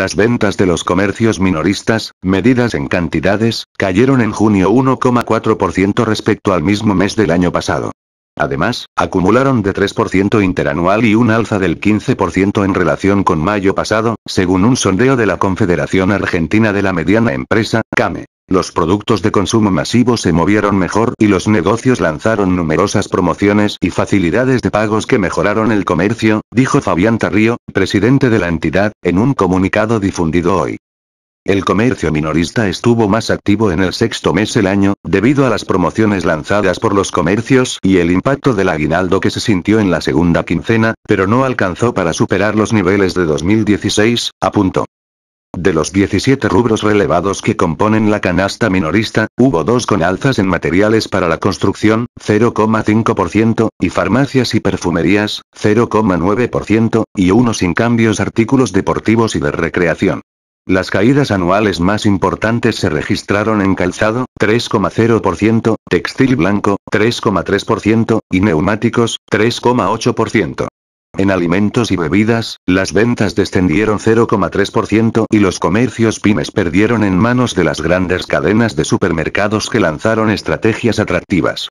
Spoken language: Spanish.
Las ventas de los comercios minoristas, medidas en cantidades, cayeron en junio 1,4% respecto al mismo mes del año pasado. Además, acumularon de 3% interanual y un alza del 15% en relación con mayo pasado, según un sondeo de la Confederación Argentina de la Mediana Empresa, CAME. Los productos de consumo masivo se movieron mejor y los negocios lanzaron numerosas promociones y facilidades de pagos que mejoraron el comercio, dijo Fabián Tarrío, presidente de la entidad, en un comunicado difundido hoy. El comercio minorista estuvo más activo en el sexto mes del año, debido a las promociones lanzadas por los comercios y el impacto del aguinaldo que se sintió en la segunda quincena, pero no alcanzó para superar los niveles de 2016, apuntó. De los 17 rubros relevados que componen la canasta minorista, hubo dos con alzas en materiales para la construcción, 0,5%, y farmacias y perfumerías, 0,9%, y uno sin cambios artículos deportivos y de recreación. Las caídas anuales más importantes se registraron en calzado, 3,0%, textil blanco, 3,3%, y neumáticos, 3,8%. En alimentos y bebidas, las ventas descendieron 0,3% y los comercios pymes perdieron en manos de las grandes cadenas de supermercados que lanzaron estrategias atractivas.